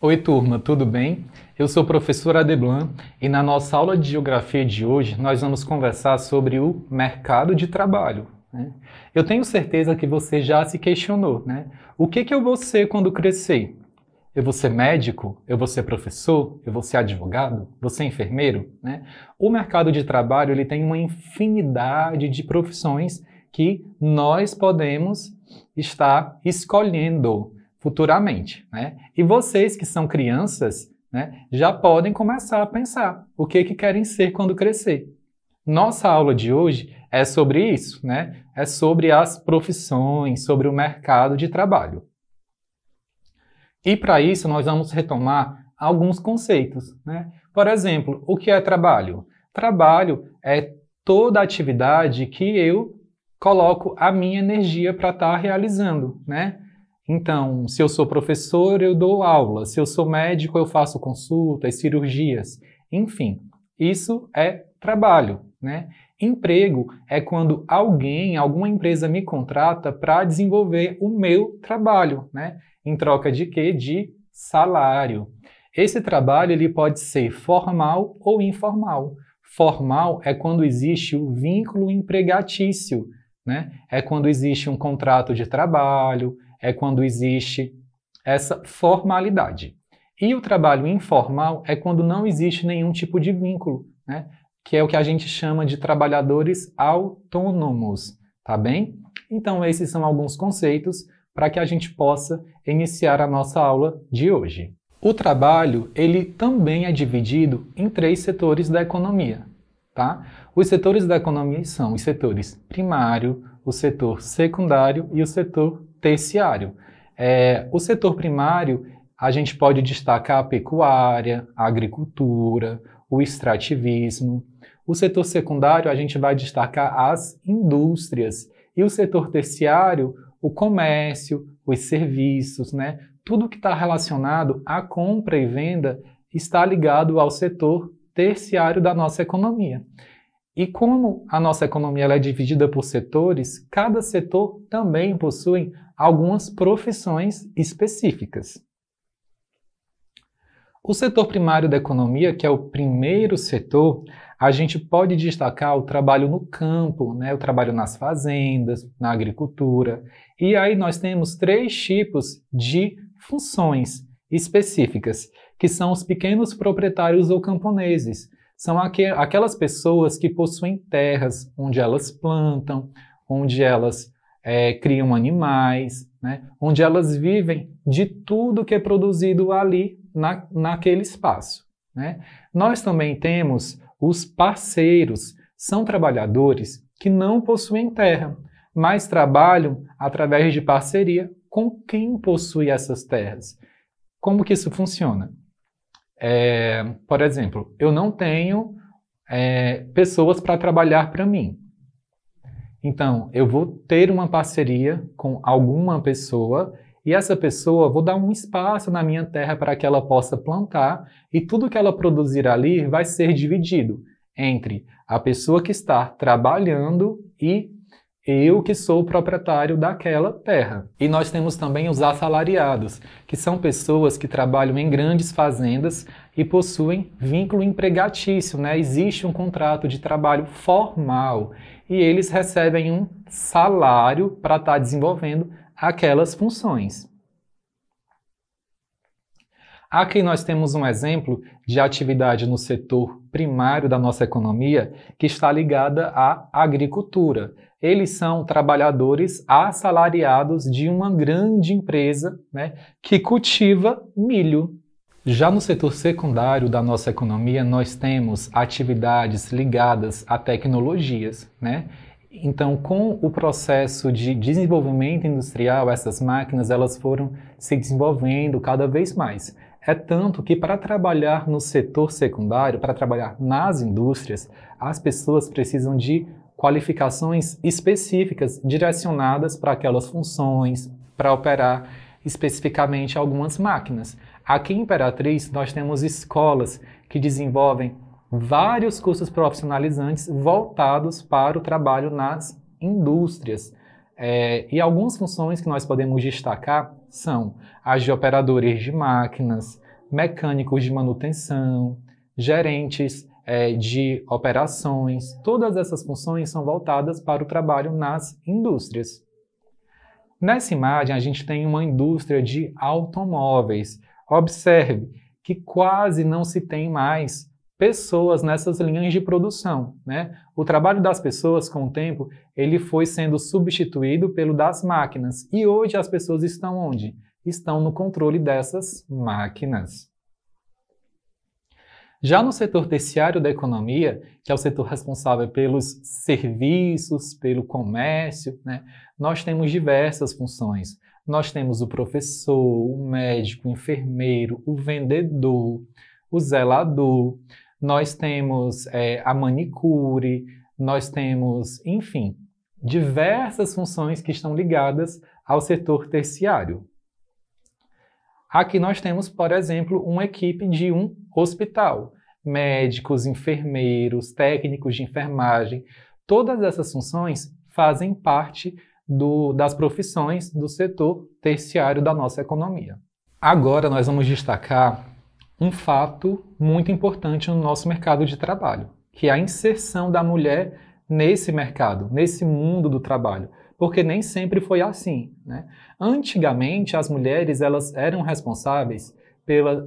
Oi, turma, tudo bem? Eu sou o professor Adeblan e na nossa aula de Geografia de hoje nós vamos conversar sobre o mercado de trabalho. Né? Eu tenho certeza que você já se questionou, né? O que, é que eu vou ser quando crescer? Eu vou ser médico? Eu vou ser professor? Eu vou ser advogado? Vou ser enfermeiro? Né? O mercado de trabalho ele tem uma infinidade de profissões que nós podemos estar escolhendo futuramente. Né? E vocês que são crianças né, já podem começar a pensar o que, que querem ser quando crescer. Nossa aula de hoje é sobre isso, né? É sobre as profissões, sobre o mercado de trabalho. E para isso nós vamos retomar alguns conceitos, né? Por exemplo, o que é trabalho? Trabalho é toda atividade que eu coloco a minha energia para estar tá realizando, né? Então, se eu sou professor, eu dou aula, se eu sou médico, eu faço consultas, cirurgias, enfim. Isso é trabalho, né? Emprego é quando alguém, alguma empresa me contrata para desenvolver o meu trabalho, né? Em troca de quê? De salário. Esse trabalho ele pode ser formal ou informal. Formal é quando existe o vínculo empregatício, né? É quando existe um contrato de trabalho, é quando existe essa formalidade. E o trabalho informal é quando não existe nenhum tipo de vínculo, né? que é o que a gente chama de trabalhadores autônomos, tá bem? Então, esses são alguns conceitos para que a gente possa iniciar a nossa aula de hoje. O trabalho, ele também é dividido em três setores da economia, Tá? Os setores da economia são os setores primário, o setor secundário e o setor terciário. É, o setor primário, a gente pode destacar a pecuária, a agricultura, o extrativismo. O setor secundário, a gente vai destacar as indústrias. E o setor terciário, o comércio, os serviços, né? Tudo que está relacionado à compra e venda está ligado ao setor terciário da nossa economia. E como a nossa economia é dividida por setores, cada setor também possui algumas profissões específicas. O setor primário da economia, que é o primeiro setor, a gente pode destacar o trabalho no campo, né? o trabalho nas fazendas, na agricultura. E aí nós temos três tipos de funções específicas, que são os pequenos proprietários ou camponeses. São aquelas pessoas que possuem terras onde elas plantam, onde elas é, criam animais, né? onde elas vivem de tudo que é produzido ali na, naquele espaço. Né? Nós também temos os parceiros, são trabalhadores que não possuem terra, mas trabalham através de parceria com quem possui essas terras. Como que isso funciona? É, por exemplo, eu não tenho é, pessoas para trabalhar para mim. Então, eu vou ter uma parceria com alguma pessoa e essa pessoa vou dar um espaço na minha terra para que ela possa plantar e tudo que ela produzir ali vai ser dividido entre a pessoa que está trabalhando e eu que sou o proprietário daquela terra. E nós temos também os assalariados, que são pessoas que trabalham em grandes fazendas e possuem vínculo empregatício, né? Existe um contrato de trabalho formal e eles recebem um salário para estar tá desenvolvendo aquelas funções. Aqui nós temos um exemplo de atividade no setor primário da nossa economia que está ligada à agricultura eles são trabalhadores assalariados de uma grande empresa né, que cultiva milho. Já no setor secundário da nossa economia, nós temos atividades ligadas a tecnologias, né? Então, com o processo de desenvolvimento industrial, essas máquinas elas foram se desenvolvendo cada vez mais. É tanto que para trabalhar no setor secundário, para trabalhar nas indústrias, as pessoas precisam de qualificações específicas direcionadas para aquelas funções, para operar especificamente algumas máquinas. Aqui em Imperatriz, nós temos escolas que desenvolvem vários cursos profissionalizantes voltados para o trabalho nas indústrias. É, e algumas funções que nós podemos destacar são as de operadores de máquinas, mecânicos de manutenção, gerentes é, de operações, todas essas funções são voltadas para o trabalho nas indústrias. Nessa imagem, a gente tem uma indústria de automóveis. Observe que quase não se tem mais pessoas nessas linhas de produção. Né? O trabalho das pessoas, com o tempo, ele foi sendo substituído pelo das máquinas. E hoje as pessoas estão onde? Estão no controle dessas máquinas. Já no setor terciário da economia, que é o setor responsável pelos serviços, pelo comércio, né, nós temos diversas funções. Nós temos o professor, o médico, o enfermeiro, o vendedor, o zelador, nós temos é, a manicure, nós temos, enfim, diversas funções que estão ligadas ao setor terciário. Aqui nós temos, por exemplo, uma equipe de um hospital. Médicos, enfermeiros, técnicos de enfermagem, todas essas funções fazem parte do, das profissões do setor terciário da nossa economia. Agora nós vamos destacar um fato muito importante no nosso mercado de trabalho, que é a inserção da mulher nesse mercado, nesse mundo do trabalho porque nem sempre foi assim. Né? Antigamente, as mulheres elas eram responsáveis pela,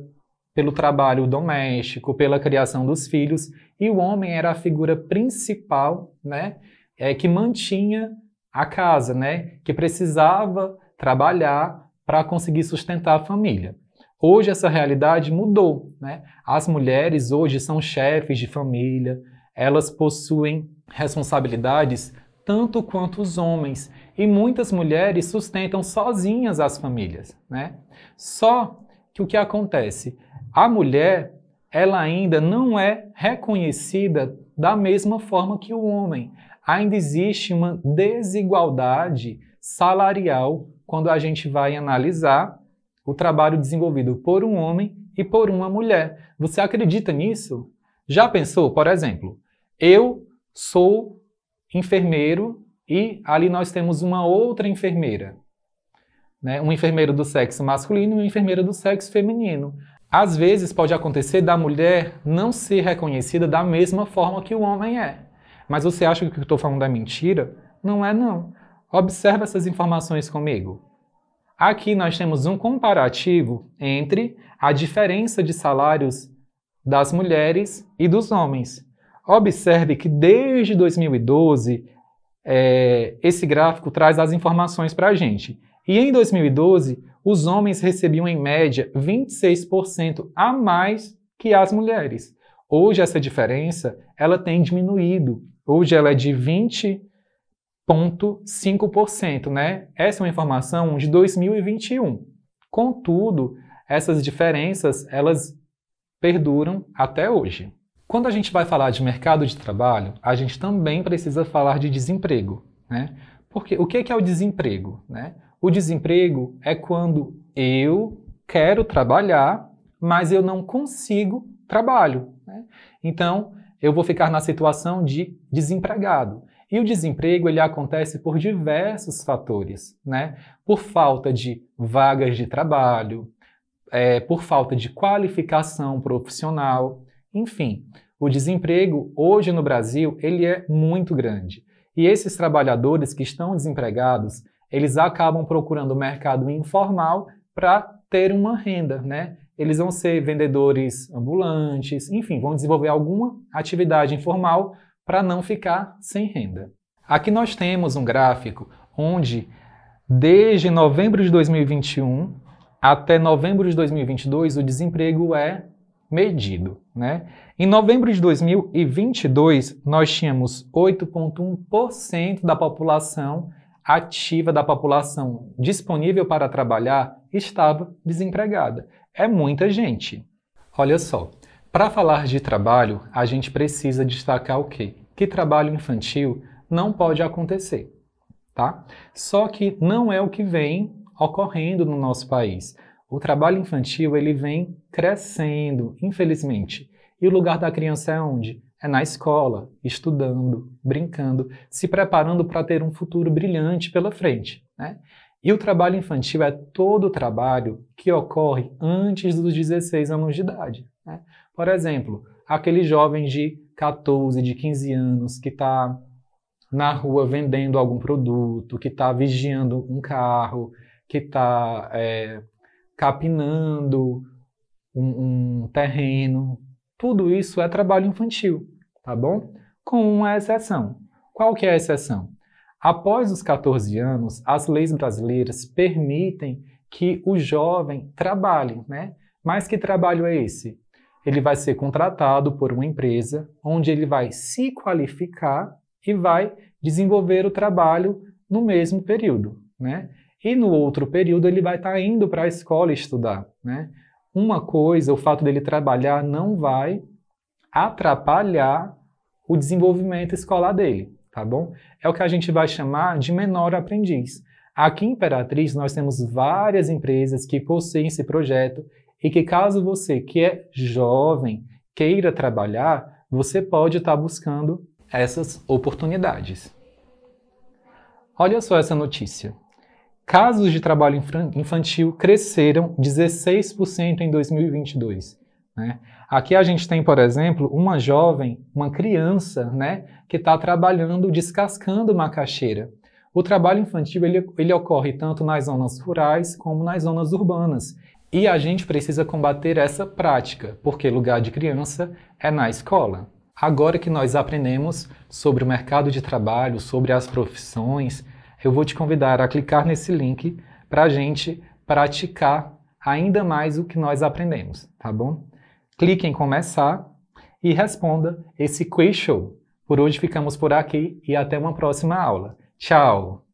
pelo trabalho doméstico, pela criação dos filhos, e o homem era a figura principal né, é, que mantinha a casa, né, que precisava trabalhar para conseguir sustentar a família. Hoje essa realidade mudou. Né? As mulheres hoje são chefes de família, elas possuem responsabilidades tanto quanto os homens, e muitas mulheres sustentam sozinhas as famílias, né? Só que o que acontece? A mulher, ela ainda não é reconhecida da mesma forma que o homem. Ainda existe uma desigualdade salarial quando a gente vai analisar o trabalho desenvolvido por um homem e por uma mulher. Você acredita nisso? Já pensou, por exemplo, eu sou enfermeiro e ali nós temos uma outra enfermeira. Né? Um enfermeiro do sexo masculino e uma enfermeira do sexo feminino. Às vezes pode acontecer da mulher não ser reconhecida da mesma forma que o homem é. Mas você acha que o que eu estou falando é mentira? Não é não. Observe essas informações comigo. Aqui nós temos um comparativo entre a diferença de salários das mulheres e dos homens. Observe que desde 2012 é, esse gráfico traz as informações para a gente. E em 2012, os homens recebiam em média 26% a mais que as mulheres. Hoje essa diferença ela tem diminuído. Hoje ela é de 20,5%, né? Essa é uma informação de 2021. Contudo, essas diferenças elas perduram até hoje. Quando a gente vai falar de mercado de trabalho, a gente também precisa falar de desemprego. Né? Porque o é que é o desemprego? Né? O desemprego é quando eu quero trabalhar, mas eu não consigo trabalho. Né? Então, eu vou ficar na situação de desempregado. E o desemprego ele acontece por diversos fatores, né? Por falta de vagas de trabalho, é, por falta de qualificação profissional, enfim, o desemprego hoje no Brasil ele é muito grande. E esses trabalhadores que estão desempregados, eles acabam procurando o mercado informal para ter uma renda, né? Eles vão ser vendedores ambulantes, enfim, vão desenvolver alguma atividade informal para não ficar sem renda. Aqui nós temos um gráfico onde desde novembro de 2021 até novembro de 2022 o desemprego é medido. Né? Em novembro de 2022, nós tínhamos 8,1% da população ativa da população disponível para trabalhar estava desempregada. É muita gente. Olha só, para falar de trabalho, a gente precisa destacar o quê? Que trabalho infantil não pode acontecer, tá? Só que não é o que vem ocorrendo no nosso país o trabalho infantil ele vem crescendo, infelizmente. E o lugar da criança é onde? É na escola, estudando, brincando, se preparando para ter um futuro brilhante pela frente. Né? E o trabalho infantil é todo o trabalho que ocorre antes dos 16 anos de idade. Né? Por exemplo, aquele jovem de 14, de 15 anos que está na rua vendendo algum produto, que está vigiando um carro, que está é, eh, capinando um, um terreno. Tudo isso é trabalho infantil, tá bom? Com uma exceção. Qual que é a exceção? Após os 14 anos, as leis brasileiras permitem que o jovem trabalhe, né? Mas que trabalho é esse? Ele vai ser contratado por uma empresa onde ele vai se qualificar e vai desenvolver o trabalho no mesmo período, né? E no outro período ele vai estar tá indo para a escola estudar, né? Uma coisa, o fato dele trabalhar não vai atrapalhar o desenvolvimento escolar dele, tá bom? É o que a gente vai chamar de menor aprendiz. Aqui em Imperatriz nós temos várias empresas que possuem esse projeto e que caso você que é jovem queira trabalhar, você pode estar tá buscando essas oportunidades. Olha só essa notícia. Casos de trabalho infantil cresceram 16% em 2022. Né? Aqui a gente tem, por exemplo, uma jovem, uma criança, né, que está trabalhando descascando macaxeira. O trabalho infantil ele, ele ocorre tanto nas zonas rurais como nas zonas urbanas. E a gente precisa combater essa prática, porque lugar de criança é na escola. Agora que nós aprendemos sobre o mercado de trabalho, sobre as profissões, eu vou te convidar a clicar nesse link para a gente praticar ainda mais o que nós aprendemos, tá bom? Clique em começar e responda esse quiz show. Por hoje ficamos por aqui e até uma próxima aula. Tchau!